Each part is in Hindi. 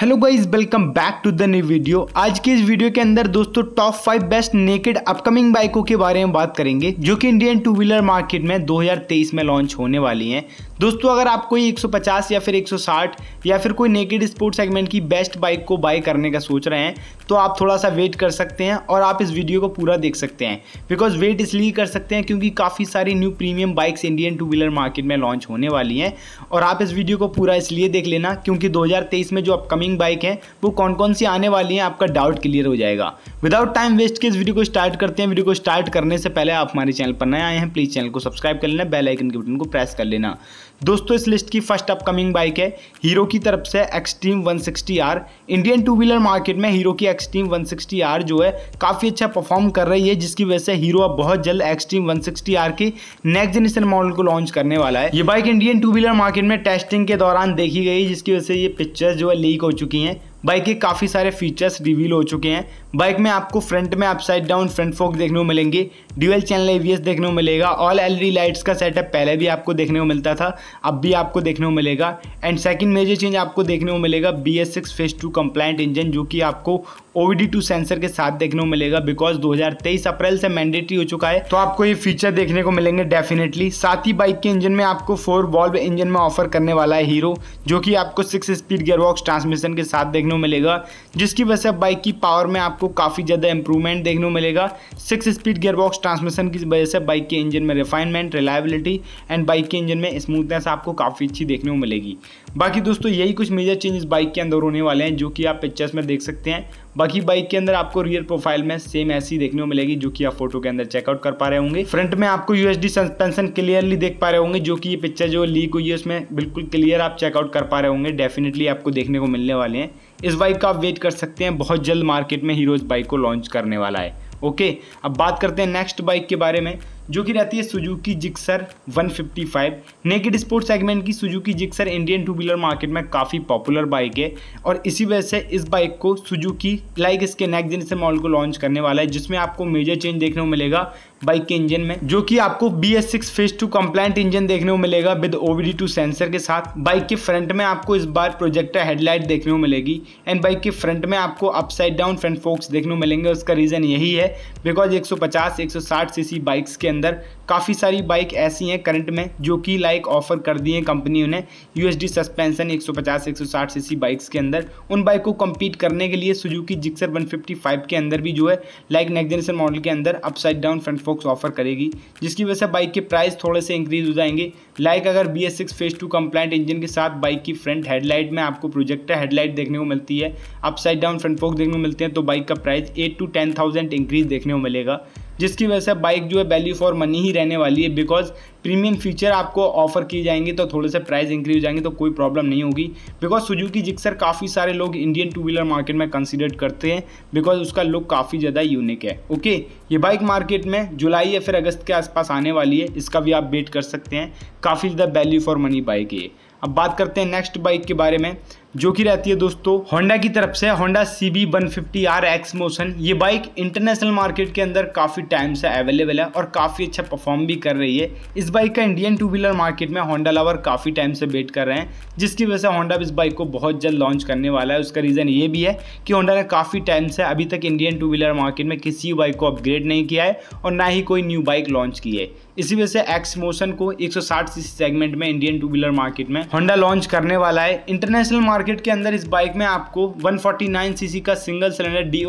hello guys welcome back to the new video आज के इस वीडियो के अंदर दोस्तों top five best naked upcoming बाइकों के बारे में बात करेंगे जो कि इंडियन टू व्हीलर मार्केट में 2023 में लॉन्च होने वाली हैं दोस्तों अगर आप कोई 150 या फिर 160 या फिर कोई नेकेड स्पोर्ट सेगमेंट की बेस्ट बाइक को बाय करने का सोच रहे हैं तो आप थोड़ा सा वेट कर सकते हैं और आप इस वीडियो को पूरा देख सकते हैं बिकॉज वेट इसलिए कर सकते हैं क्योंकि काफ़ी सारी new premium bikes Indian two wheeler market में लॉन्च होने वाली हैं और आप इस वीडियो को पूरा इसलिए देख लेना क्योंकि दो में जो अपकमिंग अपकमिंग बाइक है वो कौन कौन सी आने वाली हैं आपका डाउट क्लियर हो जाएगा विदाउट टाइम वेस्ट के इस वीडियो को स्टार्ट करते हैं वीडियो को स्टार्ट करने से पहले आप हमारे चैनल पर नए आए हैं प्लीज़ चैनल को सब्सक्राइब कर लेना बेलाइकन के बटन को प्रेस कर लेना दोस्तों इस लिस्ट की फर्स्ट अपकमिंग बाइक है हीरो की तरफ से Xtreme 160R Indian two wheeler market में हीरो की एक्सट्रीम 160R जो है काफ़ी अच्छा परफॉर्म कर रही है जिसकी वजह से हीरो अब बहुत जल्द एक्सट्रीम 160R की नेक्स्ट जनरेशन मॉडल को लॉन्च करने वाला है ये bike Indian two wheeler market में टेस्टिंग के दौरान देखी गई जिसकी वजह से ये पिक्चर्स जो है लीक हो चुकी हैं बाइक के काफ़ी सारे फीचर्स रिवील हो चुके हैं बाइक में आपको फ्रंट में अपसाइड डाउन फ्रंट फोक देखने को मिलेंगे ड्यूएल चैनल एवीएस देखने को मिलेगा ऑल एलईडी लाइट्स का सेटअप पहले भी आपको देखने को मिलता था अब भी आपको देखने को मिलेगा एंड सेकंड मेजर चेंज आपको देखने को मिलेगा B S six phase two compliant engine जो कि आपको ओ डी टू सेंसर के साथ देखने को मिलेगा बिकॉज 2023 अप्रैल से मैंडेटरी हो चुका है तो आपको ये फीचर देखने को मिलेंगे डेफिनेटली साथ ही बाइक के इंजन में आपको फोर वॉल्व इंजन में ऑफर करने वाला है हीरो जो कि आपको सिक्स स्पीड गेयरबॉक्स ट्रांसमिशन के साथ देखने को मिलेगा जिसकी वजह से बाइक की पावर में आपको आपको काफ़ी ज़्यादा इंप्रूवमेंट देखने को मिलेगा सिक्स स्पीड गियरबॉक्स ट्रांसमिशन की वजह से बाइक के इंजन में रिफाइनमेंट रिलायबिलिटी एंड बाइक के इंजन में स्मूथनेस आपको काफ़ी अच्छी देखने को मिलेगी बाकी दोस्तों यही कुछ मेजर चेंजेस बाइक के अंदर होने वाले हैं जो कि आप पिक्चर्स में देख सकते हैं बाकी बाइक के अंदर आपको रियर प्रोफाइल में सेम ऐसी देखने को मिलेगी जो कि आप फोटो के अंदर चेकआउट कर पा रहे होंगे फ्रंट में आपको यूएसडी सस्पेंशन क्लियरली देख पा रहे होंगे जो कि ये पिक्चर जो लीक हुई है उसमें बिल्कुल क्लियर आप चेकआउट कर पा रहे होंगे डेफिनेटली आपको देखने को मिलने वाले हैं इस बाइक का आप वेट कर सकते हैं बहुत जल्द मार्केट में हीरोज़ बाइक को लॉन्च करने वाला है ओके अब बात करते हैं नेक्स्ट बाइक के बारे में जो कि रहती है Suzuki Gixxer 155 naked sport segment की Suzuki Gixxer Indian two wheeler market में काफ़ी पॉपुलर बाइक है और इसी वजह से इस बाइक को सुजुकी लाइक इसके नेक्स्ट से मॉडल को लॉन्च करने वाला है जिसमें आपको मेजर चेंज देखने को मिलेगा बाइक के इंजन में जो कि आपको B S six phase two compliant engine देखने को मिलेगा with O D two sensor के साथ बाइक के फ्रंट में आपको इस बार प्रोजेक्टर हेडलाइट देखने को मिलेगी एंड बाइक के फ्रंट में आपको अपसाइड डाउन फ्रंट फोक्स देखने को मिलेंगे उसका रीज़न यही है बिकॉज 150 160 सीसी बाइक्स के अंदर काफ़ी सारी बाइक ऐसी हैं करंट में जो कि लाइक ऑफर कर दी हैं कंपनियों ने यूएसडी सस्पेंशन 150 160 सीसी बाइक्स के अंदर उन बाइक को कम्पीट करने के लिए सुजुकी जिक्सर 155 के अंदर भी जो है लाइक नेक्स्ट जनरेशन मॉडल के अंदर upside down front forks offer करेगी जिसकी वजह से बाइक के प्राइस थोड़े से इंक्रीज हो जाएंगे लाइक अगर B S six phase two compliant engine के साथ बाइक की फ्रंट हेडलाइट में आपको प्रोजेक्टर हेडलाइट देखने को मिलती है अपसाइड डाउन फ्रंट फोक्स देखने को मिलते हैं तो बाइक का price eight to ten thousand increase देखने को मिलेगा जिसकी वजह से बाइक जो है वैल्यू फॉर मनी ही रहने वाली है बिकॉज प्रीमियम फीचर आपको ऑफर किए जाएंगे तो थोड़े से प्राइस इंक्रीज हो जाएंगे तो कोई प्रॉब्लम नहीं होगी बिकॉज सुजुकी जिक्सर काफ़ी सारे लोग इंडियन टू व्हीलर मार्केट में कंसिडर करते हैं बिकॉज उसका लुक काफ़ी ज़्यादा यूनिक है ओके ये बाइक मार्केट में जुलाई या फिर अगस्त के आसपास आने वाली है इसका भी आप वेट कर सकते हैं काफ़ी ज़्यादा वैल्यू फॉर मनी बाइक है अब बात करते हैं नेक्स्ट बाइक के बारे में जो कि रहती है दोस्तों होंडा की तरफ से Honda C B one fifty R X motion ये बाइक इंटरनेशनल मार्केट के अंदर काफ़ी टाइम से अवेलेबल है और काफ़ी अच्छा परफॉर्म भी कर रही है इस बाइक का इंडियन टू व्हीलर मार्केट में होंडा लवर काफ़ी टाइम से वेट कर रहे हैं जिसकी वजह से होंडा इस बाइक को बहुत जल्द लॉन्च करने वाला है उसका रीज़न ये भी है कि होंडा ने काफ़ी टाइम से अभी तक इंडियन टू व्हीलर मार्केट में किसी बाइक को अपग्रेड नहीं किया है और ना ही कोई न्यू बाइक लॉन्च की है इसी वजह से एक्स मोशन को 160 सीसी सेगमेंट में इंडियन टू व्हीलर मार्केट में होंडा लॉन्च करने वाला है इंटरनेशनल मार्केट मार्केट के अंदर इस बाइक में आपको 149 सीसी का single cylinder D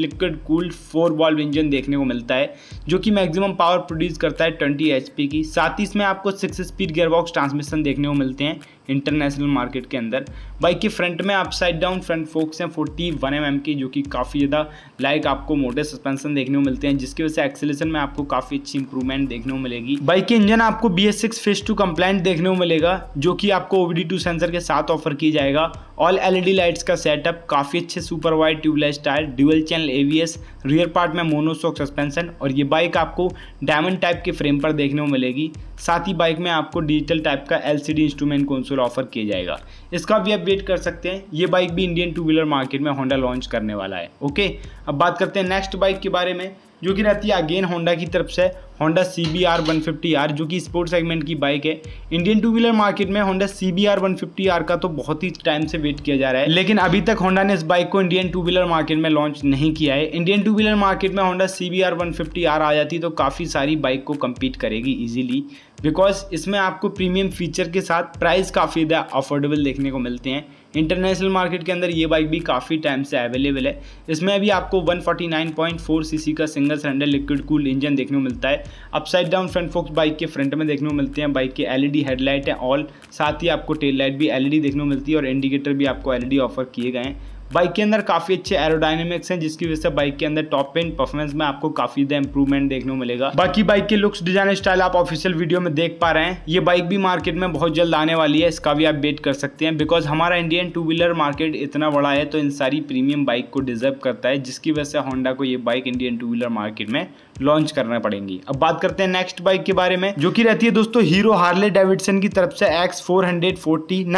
liquid cooled four valve engine देखने को मिलता है जो कि मैक्सिमम पावर प्रोड्यूस करता है 20 एच की साथ ही इसमें आपको सिक्स स्पीड गेयरबॉक्स ट्रांसमिशन देखने को मिलते हैं इंटरनेशनल मार्केट के अंदर बाइक की फ्रंट में अपसाइड डाउन फ्रंट फोक्स हैं फोर्टी वन एम की जो कि काफ़ी ज़्यादा लाइक आपको मोटे सस्पेंशन देखने को मिलते हैं जिसकी वजह से एक्सेलेशन में आपको काफ़ी अच्छी इंप्रूवमेंट देखने को मिलेगी बाइक की इंजन आपको B S six phase two compliant देखने को मिलेगा जो कि आपको ओ टू सेंसर के साथ ऑफर किया जाएगा ऑल एल लाइट्स का सेटअप काफ़ी अच्छे super wide tubeless tyre dual channel A rear part में मोनोसॉक सस्पेंशन और ये बाइक आपको डायमंड टाइप के फ्रेम पर देखने को मिलेगी साथ ही बाइक में आपको डिजिटल टाइप का एल सी डी इंस्ट्रूमेंट कौन डिस्काउंट्स ऑफर किया जाएगा इसका भी अपडेट कर सकते हैं ये बाइक भी इंडियन टू व्हीलर मार्केट में होंडा लॉन्च करने वाला है ओके अब बात करते हैं नेक्स्ट बाइक के बारे में जो कि रहती है अगेन होंडा की तरफ से Honda C B R one fifty R जो कि स्पोर्ट सेगमेंट की बाइक है इंडियन टू व्हीलर मार्केट में Honda C B R one fifty R का तो बहुत ही टाइम से वेट किया जा रहा है लेकिन अभी तक होंडा ने इस बाइक को इंडियन टू व्हीलर मार्केट में लॉन्च नहीं किया है इंडियन टू व्हीलर मार्केट में Honda C B R one fifty R आ जाती तो काफ़ी सारी बाइक को कम्पीट करेगी ईजिली बिकॉज इसमें आपको प्रीमियम फीचर के साथ प्राइस काफ़ी अफोर्डेबल देखने को मिलते हैं इंटरनेशनल मार्केट के अंदर ये बाइक भी काफ़ी टाइम से अवेलेबल है इसमें अभी आपको 149.4 सीसी का single cylinder liquid cool engine देखने को मिलता है upside down front forks bike के फ्रंट में देखने को मिलते हैं बाइक के एलईडी हेडलाइट है ऑल साथ ही आपको टेल लाइट भी एलईडी देखने को मिलती है और इंडिकेटर भी आपको एलईडी ऑफर किए गए हैं बाइक के अंदर काफ़ी अच्छे एरोडाइनमिक्स हैं जिसकी वजह से बाइक के अंदर टॉप पेन परफॉर्मेंस में आपको काफ़ी ज़्यादा इंप्रूवमेंट देखने को मिलेगा बाकी बाइक के लुक्स डिजाइन स्टाइल आप ऑफिशियल वीडियो में देख पा रहे हैं ये बाइक भी मार्केट में बहुत जल्द आने वाली है इसका भी आप वेट कर सकते हैं बिकॉज हमारा इंडियन टू व्हीलर मार्केट इतना बड़ा है तो इन सारी प्रीमियम बाइक को डिजर्व करता है जिसकी वजह से होंडा को ये bike Indian two wheeler market में लॉन्च करना पड़ेगी अब बात करते हैं नेक्स्ट बाइक के बारे में जो कि रहती है दोस्तों हीरो हार्ले डेविडसन की तरफ से एक्स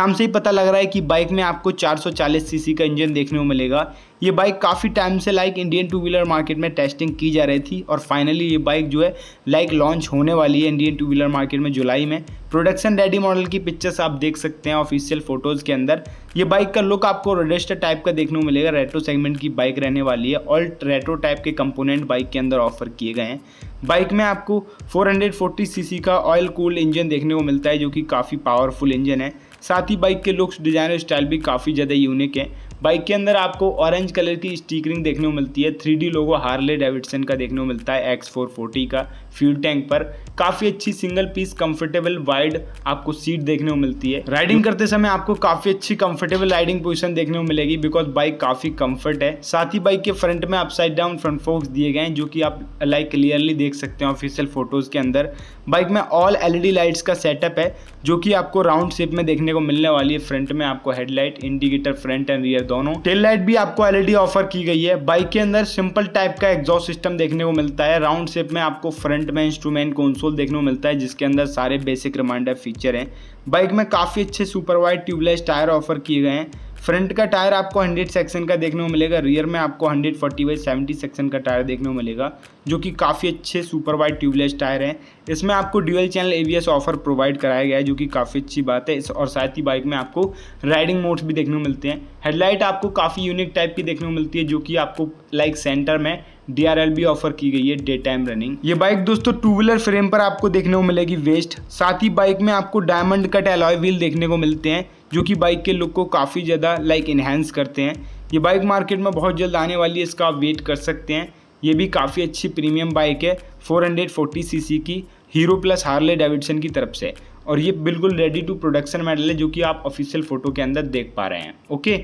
नाम से ही पता लग रहा है कि बाइक में आपको 440 सीसी का इंजन देखने को मिलेगा ये बाइक काफ़ी टाइम से like Indian two wheeler market में टेस्टिंग की जा रही थी और फाइनली ये बाइक जो है लाइक लॉन्च होने वाली है इंडियन टू व्हीलर मार्केट में जुलाई में प्रोडक्शन रेडी मॉडल की पिक्चर्स आप देख सकते हैं ऑफिशियल फोटोज़ के अंदर ये बाइक का लुक आपको रजिस्टर टाइप का देखने को मिलेगा रेट्रो सेगमेंट की बाइक रहने वाली है ऑल रेट्रो टाइप के कंपोनेंट बाइक के अंदर ऑफर किए गए हैं बाइक में आपको 440 सीसी का ऑयल कूल इंजन देखने को मिलता है जो कि काफ़ी पावरफुल इंजन है साथ ही बाइक के लुक्स डिज़ाइन और स्टाइल भी काफ़ी ज़्यादा यूनिक है बाइक के अंदर आपको ऑरेंज कलर की स्टीकरिंग देखने को मिलती है three D logo Harley Davidson का देखने को मिलता है एक्स फोर फोर्टी का फ्यूल टैंक पर काफ़ी अच्छी सिंगल पीस कंफर्टेबल वाइड आपको सीट देखने को मिलती है राइडिंग करते समय आपको काफ़ी अच्छी कंफर्टेबल राइडिंग पोजिशन देखने को मिलेगी बिकॉज बाइक काफ़ी कम्फर्ट है साथ ही बाइक के फ्रंट में अपसाइड डाउन फ्रंट फोक्स दिए गए हैं जो कि आप लाइक क्लियरली देख सकते हैं ऑफिशियल फोटोज़ के अंदर बाइक में ऑल एलईडी लाइट्स का सेटअप है जो कि आपको राउंड शेप में देखने को मिलने वाली है फ्रंट में आपको headlight indicator front and rear दोनों टेल लाइट भी आपको एलईडी ऑफर की गई है बाइक के अंदर सिंपल टाइप का एग्जॉस्ट सिस्टम देखने को मिलता है राउंड शेप में आपको फ्रंट में इंस्ट्रूमेंट कंसोल देखने को मिलता है जिसके अंदर सारे बेसिक रिमाइंडर फीचर हैं बाइक में काफ़ी अच्छे super wide tubeless tyre offer किए गए हैं फ्रंट का टायर आपको 100 सेक्शन का देखने को मिलेगा रियर में आपको 140 फोर्टी बाई सेवेंटी सेक्शन का टायर देखने को मिलेगा जो कि काफ़ी अच्छे सुपर वाइड ट्यूबलेस टायर हैं इसमें आपको dual channel ABS offer provide कराया गया है जो कि काफ़ी अच्छी बात है और साथ ही बाइक में आपको राइडिंग मोड्स भी देखने को मिलते हैं हेडलाइट आपको काफ़ी यूनिक टाइप की देखने को मिलती है जो कि आपको लाइक सेंटर में डीआरएल भी ऑफर की गई है डे टाइम रनिंग ये बाइक दोस्तों टू व्हीलर फ्रेम पर आपको देखने को मिलेगी वेस्ट साथ ही बाइक में आपको डायमंड कट एलॉय व्हील देखने को मिलते हैं जो कि बाइक के लुक को काफ़ी ज़्यादा लाइक इन्हेंस करते हैं ये बाइक मार्केट में बहुत जल्द आने वाली है इसका आप वेट कर सकते हैं ये भी काफ़ी अच्छी प्रीमियम बाइक है 440 सीसी की हीरो प्लस हार्ले डेविडसन की तरफ से और ये बिल्कुल रेडी टू प्रोडक्शन मेडल है जो कि आप ऑफिशियल फोटो के अंदर देख पा रहे हैं ओके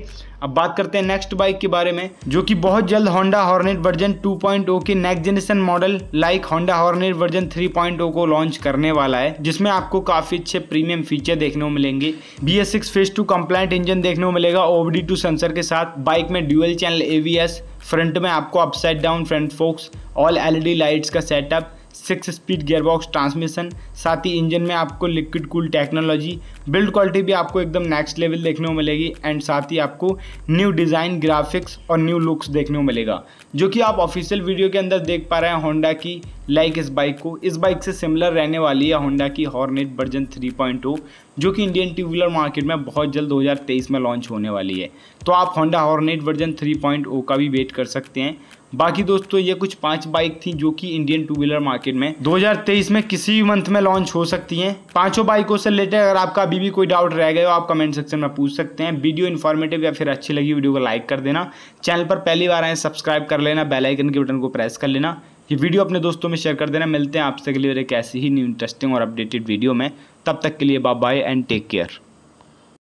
अब बात करते हैं नेक्स्ट बाइक के बारे में जो कि बहुत जल्द होंडा हॉर्नेट वर्जन 2.0 के next generation model like Honda Hornet version 3.0 को लॉन्च करने वाला है जिसमें आपको काफी अच्छे प्रीमियम फीचर देखने को मिलेंगे B S six phase two compliant engine देखने को मिलेगा ओवडी टू सेंसर के साथ बाइक में ड्यूएल चैनल एवीएस फ्रंट में आपको upside down front forks all LED lights का setup six speed gearbox transmission साथ ही इंजन में आपको liquid cool technology build quality भी आपको एकदम नेक्स्ट लेवल देखने को मिलेगी एंड साथ ही आपको न्यू डिज़ाइन ग्राफिक्स और न्यू लुक्स देखने को मिलेगा जो कि आप ऑफिशियल वीडियो के अंदर देख पा रहे हैं होंडा की लाइक इस बाइक को इस बाइक से सिमिलर रहने वाली है होंडा की हॉर्नेट वर्जन 3.0 जो कि इंडियन टू व्हीलर मार्केट में बहुत जल्द 2023 में लॉन्च होने वाली है तो आप होंडा हॉर्नेट वर्जन 3.0 का भी वेट कर सकते हैं बाकी दोस्तों ये कुछ पांच बाइक थी जो कि इंडियन टू व्हीलर मार्केट में 2023 में किसी भी मंथ में लॉन्च हो सकती हैं पांचों बाइकों से रिलेटेड अगर आपका अभी भी कोई डाउट रह गया हो आप कमेंट सेक्शन में पूछ सकते हैं वीडियो इन्फॉर्मेटिव या फिर अच्छी लगी वीडियो को लाइक कर देना चैनल पर पहली बार आए सब्सक्राइब कर लेना बेलाइकन के बटन को प्रेस कर लेना ये वीडियो अपने दोस्तों में शेयर कर देना मिलते हैं आपसे के लिए एक ऐसी ही न्यू इंटरेस्टिंग और अपडेटेड वीडियो में तब तक के लिए bye bye and take care